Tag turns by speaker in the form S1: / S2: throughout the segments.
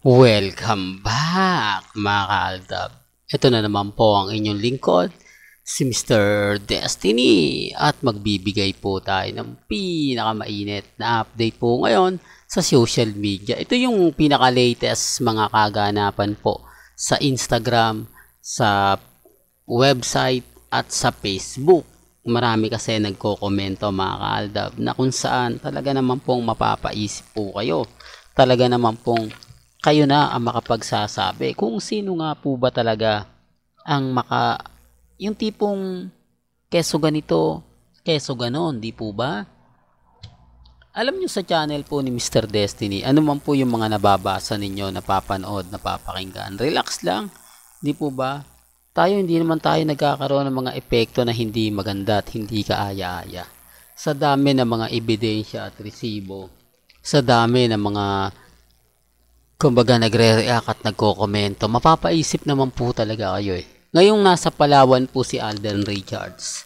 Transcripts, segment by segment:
S1: Welcome back mga kaaldab. Ito na naman po ang inyong lingkod, si Mr. Destiny. At magbibigay po tayo ng pinakamainit na update po ngayon sa social media. Ito yung pinaka-latest mga kaganapan po sa Instagram, sa website at sa Facebook. Marami kasi nagko-komento mga kaaldab na kung saan talaga naman pong mapapaisip po kayo. Talaga naman pong kayo na ang makapagsasabi kung sino nga po ba talaga ang maka yung tipong keso ganito, keso ganon, di po ba? Alam nyo sa channel po ni Mr. Destiny, ano man po yung mga nababasa ninyo, napapanood, napapakinggan, relax lang, di po ba? Tayo hindi naman tayo nagkakaroon ng mga epekto na hindi maganda at hindi kaaya-aya. Sa dami ng mga ebidensya at resibo, sa dami ng mga kumbaga nagre-react at nagko-komento, mapapaisip naman po talaga kayo eh. Ngayong nasa Palawan po si Alden Richards.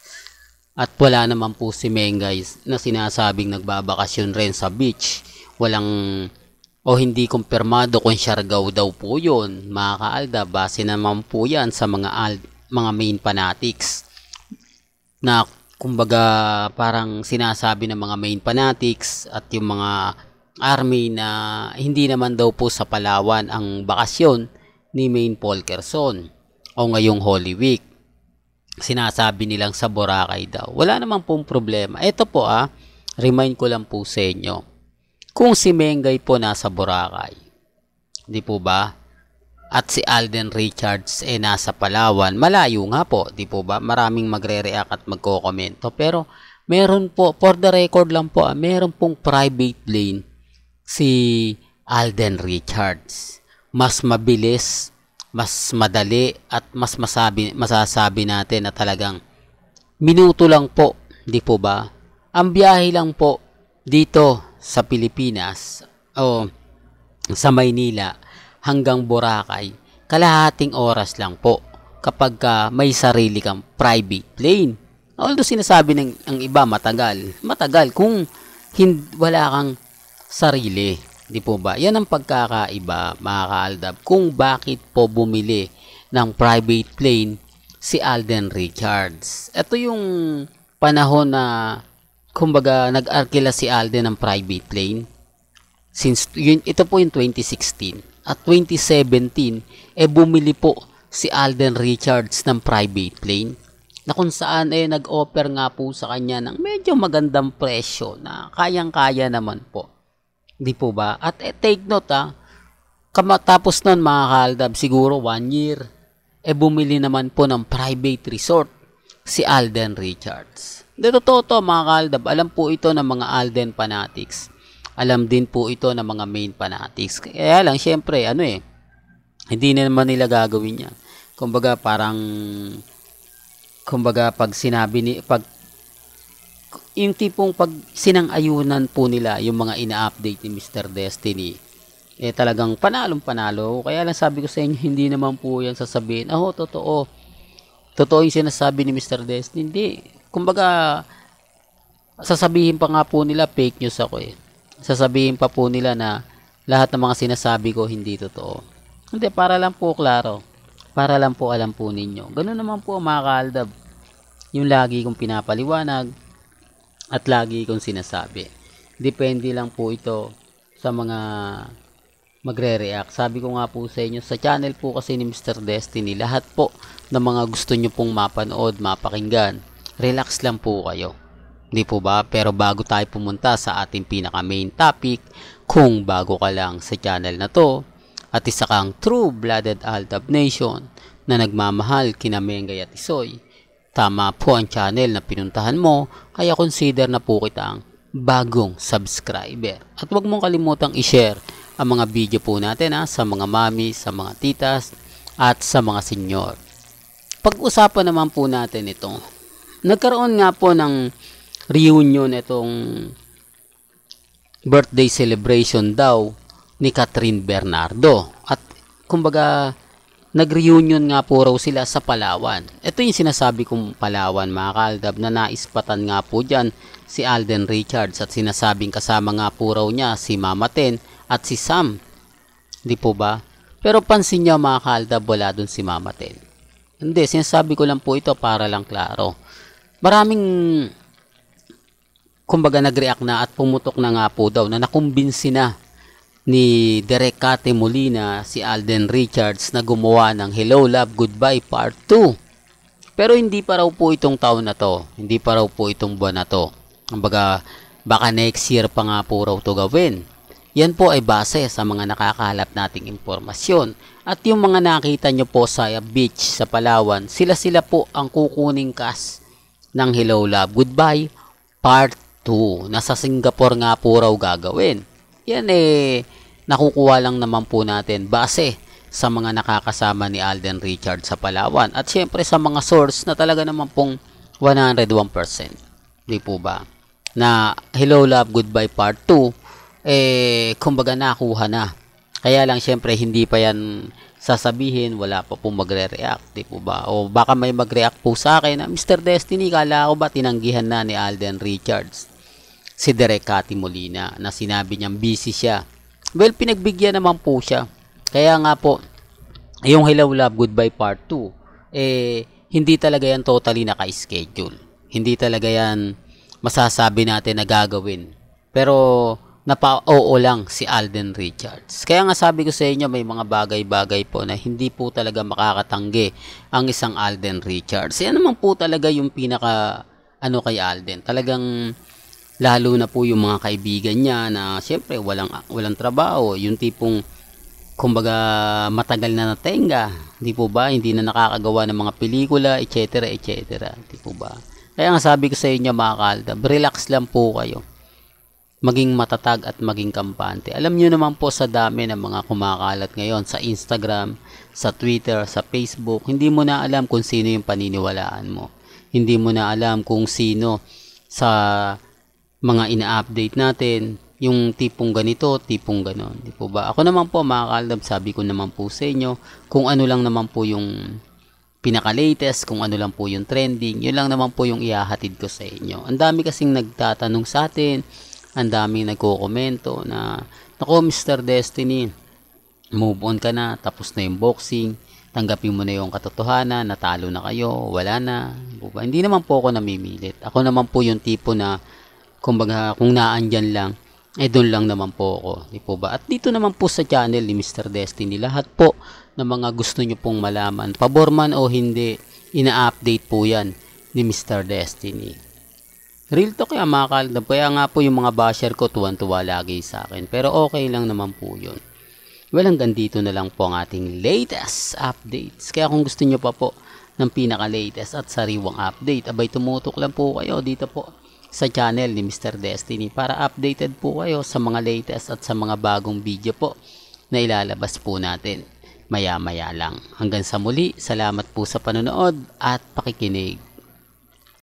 S1: At wala naman po si Mengays na sinasabing nagbabakasyon rin sa beach. Walang o hindi kumpirmado kung Siargao daw po yun. Mga kaalda, base naman po yan sa mga, al- mga main fanatics na kumbaga parang sinasabi ng mga main fanatics at yung mga Army na hindi naman daw po sa Palawan ang bakasyon ni Maine Paul Kerson o ngayong Holy Week. Sinasabi nilang sa Boracay daw. Wala naman pong problema. Ito po ah, remind ko lang po sa inyo. Kung si Mengay po nasa Boracay, di po ba? At si Alden Richards eh nasa Palawan, malayo nga po, di po ba? Maraming magre-react at magkokomento. Pero meron po, for the record lang po, ah, meron pong private lane si Alden Richards. Mas mabilis, mas madali at mas masabi, masasabi natin na talagang minuto lang po, di po ba? Ang biyahe lang po dito sa Pilipinas o sa Maynila hanggang Boracay, kalahating oras lang po kapag uh, may sarili kang private plane. Although sinasabi ng ang iba matagal, matagal kung hindi, wala kang sarili. Di po ba? Yan ang pagkakaiba, mga kaaldab, kung bakit po bumili ng private plane si Alden Richards. Ito yung panahon na kumbaga nag-arkila si Alden ng private plane. Since yun, ito po yung 2016 at 2017 eh bumili po si Alden Richards ng private plane na kung saan eh nag-offer nga po sa kanya ng medyo magandang presyo na kayang-kaya naman po Di po ba? At eh, take note ah, kamatapos nun mga kaaldab, siguro one year, e eh, bumili naman po ng private resort si Alden Richards. Dito totoo to mga kaaldab, alam po ito ng mga Alden fanatics. Alam din po ito ng mga main fanatics. Kaya lang, syempre, ano eh, hindi na naman nila gagawin yan. Kumbaga, parang, kumbaga, pag sinabi ni, pag yung tipong pag sinang-ayunan po nila yung mga ina-update ni Mr. Destiny, eh talagang panalong panalo. Kaya lang sabi ko sa inyo, hindi naman po yan sasabihin, oh, totoo. Totoo yung sinasabi ni Mr. Destiny. Hindi. Kumbaga, sasabihin pa nga po nila, fake news ako eh. Sasabihin pa po nila na lahat ng mga sinasabi ko hindi totoo. Hindi, para lang po klaro. Para lang po alam po ninyo. Ganun naman po mga kaaldab. Yung lagi kong pinapaliwanag at lagi kong sinasabi. Depende lang po ito sa mga magre-react. Sabi ko nga po sa inyo, sa channel po kasi ni Mr. Destiny, lahat po ng mga gusto nyo pong mapanood, mapakinggan, relax lang po kayo. Hindi po ba? Pero bago tayo pumunta sa ating pinaka main topic, kung bago ka lang sa channel na to, at isa kang true-blooded Altab Nation na nagmamahal kina Mengay at Isoy, tama po ang channel na pinuntahan mo kaya consider na po kita ang bagong subscriber. At huwag mong kalimutang i-share ang mga video po natin ha, sa mga mami, sa mga titas at sa mga senyor. Pag-usapan naman po natin ito. Nagkaroon nga po ng reunion itong birthday celebration daw ni Catherine Bernardo. At kumbaga nag-reunion nga po raw sila sa Palawan. Ito yung sinasabi kong Palawan mga kaaldab na naispatan nga po dyan si Alden Richards at sinasabing kasama nga po raw niya si Mama Ten at si Sam. Di po ba? Pero pansin niya mga kaaldab wala dun si Mama Ten. Hindi, sinasabi ko lang po ito para lang klaro. Maraming kumbaga nag-react na at pumutok na nga po daw na nakumbinsi na ni Derek Cate Molina si Alden Richards na gumawa ng Hello Love Goodbye Part 2. Pero hindi pa raw po itong taon na to. Hindi pa raw po itong buwan na to. Kumbaga, baka next year pa nga po raw to gawin. Yan po ay base sa mga nakakalap nating impormasyon. At yung mga nakita nyo po sa beach sa Palawan, sila-sila po ang kukuning cast ng Hello Love Goodbye Part 2. Nasa Singapore nga po raw gagawin yan eh nakukuha lang naman po natin base sa mga nakakasama ni Alden Richard sa Palawan at syempre sa mga source na talaga naman pong 101%. Di po ba? Na Hello Love Goodbye Part 2 eh kumbaga nakuha na. Kaya lang syempre hindi pa yan sasabihin, wala pa po magre-react, di po ba? O baka may mag-react po sa akin na, Mr. Destiny, kala ko ba tinanggihan na ni Alden Richards? si Derek Cati Molina na sinabi niyang busy siya. Well, pinagbigyan naman po siya. Kaya nga po, yung Hello Love Goodbye Part 2, eh, hindi talaga yan totally naka-schedule. Hindi talaga yan masasabi natin na gagawin. Pero, napa-oo lang si Alden Richards. Kaya nga sabi ko sa inyo, may mga bagay-bagay po na hindi po talaga makakatanggi ang isang Alden Richards. Yan naman po talaga yung pinaka, ano kay Alden. Talagang, lalo na po yung mga kaibigan niya na siyempre walang walang trabaho yung tipong kumbaga matagal na natenga hindi po ba hindi na nakakagawa ng mga pelikula etc etc di po ba kaya nga sabi ko sa inyo mga kaldab relax lang po kayo maging matatag at maging kampante alam niyo naman po sa dami ng mga kumakalat ngayon sa Instagram sa Twitter sa Facebook hindi mo na alam kung sino yung paniniwalaan mo hindi mo na alam kung sino sa mga ina-update natin, yung tipong ganito, tipong ganon. Di po ba? Ako naman po, mga kaaldab, sabi ko naman po sa inyo, kung ano lang naman po yung pinaka-latest, kung ano lang po yung trending, yun lang naman po yung iahatid ko sa inyo. Ang dami kasing nagtatanong sa atin, ang daming komento na, Nako, Mr. Destiny, move on ka na, tapos na yung boxing, tanggapin mo na yung katotohanan, natalo na kayo, wala na. Hindi naman po ako namimilit. Ako naman po yung tipo na kumbaga kung naandyan lang, eh doon lang naman po ako. Di po ba? At dito naman po sa channel ni Mr. Destiny, lahat po ng mga gusto nyo pong malaman, pabor man o hindi, ina-update po yan ni Mr. Destiny. Real to kaya mga kaldab, kaya nga po yung mga basher ko tuwan-tuwa lagi sa akin. Pero okay lang naman po yun. Well, hanggang dito na lang po ang ating latest updates. Kaya kung gusto nyo pa po ng pinaka-latest at sariwang update, abay tumutok lang po kayo dito po sa channel ni Mr. Destiny para updated po kayo sa mga latest at sa mga bagong video po na ilalabas po natin maya maya lang. Hanggang sa muli, salamat po sa panonood at pakikinig.